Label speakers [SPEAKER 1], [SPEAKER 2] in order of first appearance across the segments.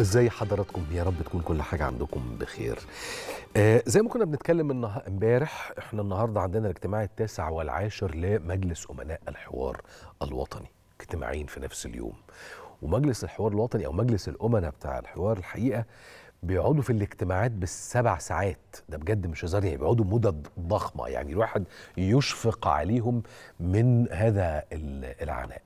[SPEAKER 1] ازاي حضراتكم يا رب تكون كل حاجه عندكم بخير آه زي ما كنا بنتكلم امبارح احنا النهارده عندنا الاجتماع التاسع والعاشر لمجلس امناء الحوار الوطني اجتماعين في نفس اليوم ومجلس الحوار الوطني او مجلس الامناء بتاع الحوار الحقيقه بيقعدوا في الاجتماعات بالسبع ساعات ده بجد مش هزار يعني بيقعدوا مدد ضخمة يعني الواحد يشفق عليهم من هذا العناء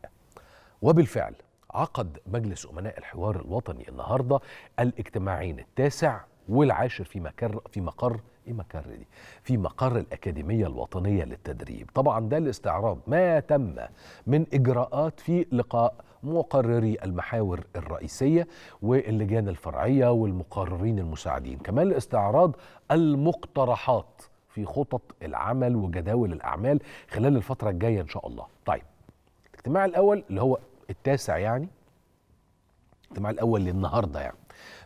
[SPEAKER 1] وبالفعل عقد مجلس أمناء الحوار الوطني النهاردة الاجتماعين التاسع والعاشر في مقر في مقر ايه مقر دي؟ في مقر الاكاديميه الوطنيه للتدريب، طبعا ده لاستعراض ما تم من اجراءات في لقاء مقرري المحاور الرئيسيه واللجان الفرعيه والمقررين المساعدين، كمان لاستعراض المقترحات في خطط العمل وجداول الاعمال خلال الفتره الجايه ان شاء الله. طيب الاجتماع الاول اللي هو التاسع يعني الاجتماع الاول للنهارده يعني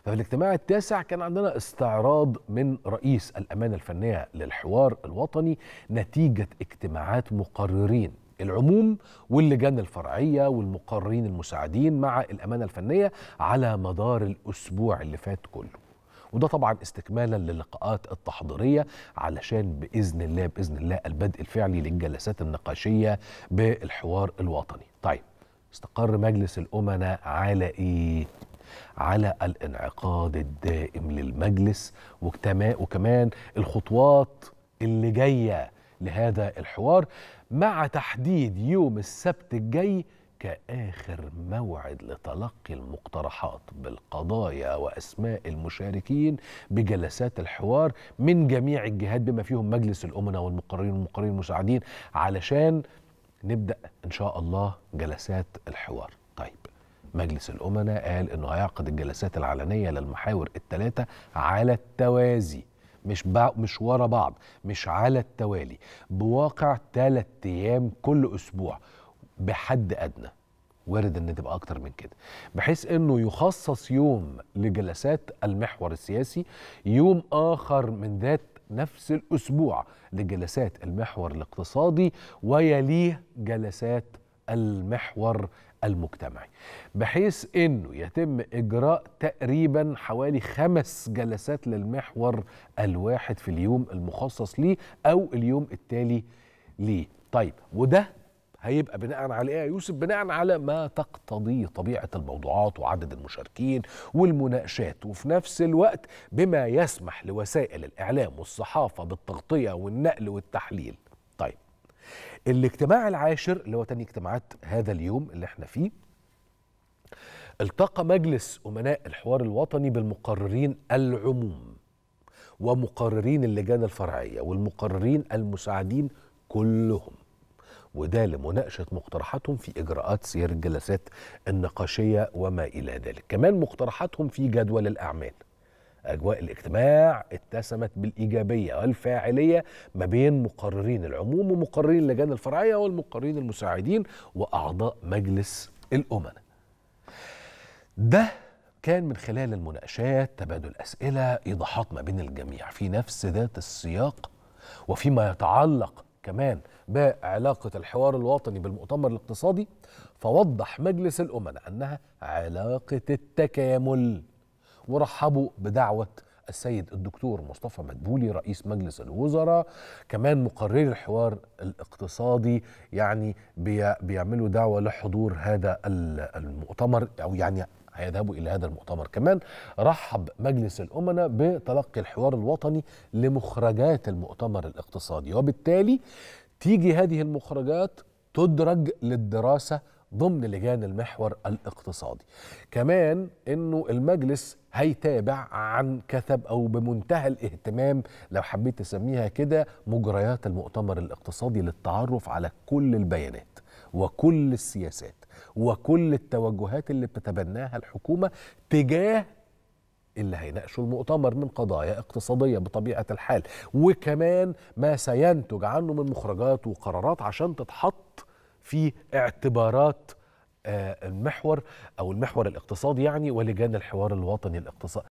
[SPEAKER 1] ففي الاجتماع التاسع كان عندنا استعراض من رئيس الامانه الفنيه للحوار الوطني نتيجه اجتماعات مقررين العموم واللجان الفرعيه والمقررين المساعدين مع الامانه الفنيه على مدار الاسبوع اللي فات كله وده طبعا استكمالا للقاءات التحضيريه علشان باذن الله باذن الله البدء الفعلي للجلسات النقاشيه بالحوار الوطني. طيب استقر مجلس الأمناء على إيه؟ على الانعقاد الدائم للمجلس وكمان الخطوات اللي جايه لهذا الحوار مع تحديد يوم السبت الجاي كآخر موعد لتلقي المقترحات بالقضايا وأسماء المشاركين بجلسات الحوار من جميع الجهات بما فيهم مجلس الأمناء والمقررين والمقررين المساعدين علشان نبدا ان شاء الله جلسات الحوار طيب مجلس الامناء قال انه هيعقد الجلسات العلنيه للمحاور الثلاثه على التوازي مش با مش ورا بعض مش على التوالي بواقع ثلاث ايام كل اسبوع بحد ادنى وارد ان تبقى اكتر من كده بحيث انه يخصص يوم لجلسات المحور السياسي يوم اخر من ذات نفس الأسبوع لجلسات المحور الاقتصادي ويليه جلسات المحور المجتمعي بحيث انه يتم اجراء تقريبا حوالي خمس جلسات للمحور الواحد في اليوم المخصص ليه او اليوم التالي ليه طيب وده هيبقى بناء على ايه يا يوسف بناء على ما تقتضيه طبيعه الموضوعات وعدد المشاركين والمناقشات وفي نفس الوقت بما يسمح لوسائل الاعلام والصحافه بالتغطيه والنقل والتحليل طيب الاجتماع العاشر اللي هو تاني اجتماعات هذا اليوم اللي احنا فيه التقى مجلس امناء الحوار الوطني بالمقررين العموم ومقررين اللجان الفرعيه والمقررين المساعدين كلهم وده لمناقشة مقترحاتهم في إجراءات سير الجلسات النقاشية وما إلى ذلك كمان مقترحاتهم في جدول الأعمال أجواء الاجتماع اتسمت بالإيجابية والفاعلية ما بين مقررين العموم ومقررين اللجان الفرعية والمقررين المساعدين وأعضاء مجلس الأمناء ده كان من خلال المناقشات تبادل أسئلة إيضاحات ما بين الجميع في نفس ذات السياق وفيما يتعلق كمان بعلاقة الحوار الوطني بالمؤتمر الاقتصادي فوضح مجلس الأمن أنها علاقة التكامل ورحبوا بدعوة السيد الدكتور مصطفى مدبولي رئيس مجلس الوزراء كمان مقرر الحوار الاقتصادي يعني بيعملوا دعوة لحضور هذا المؤتمر أو يعني هيذهبوا إلى هذا المؤتمر كمان رحب مجلس الأمناء بتلقي الحوار الوطني لمخرجات المؤتمر الاقتصادي وبالتالي تيجي هذه المخرجات تدرج للدراسة ضمن لجان المحور الاقتصادي كمان انه المجلس هيتابع عن كثب او بمنتهى الاهتمام لو حبيت تسميها كده مجريات المؤتمر الاقتصادي للتعرف على كل البيانات وكل السياسات وكل التوجهات اللي بتتبناها الحكومه تجاه اللي هيناقشوا المؤتمر من قضايا اقتصادية بطبيعة الحال وكمان ما سينتج عنه من مخرجات وقرارات عشان تتحط في اعتبارات آه، المحور أو المحور الاقتصادي يعني ولجان الحوار الوطني الاقتصادي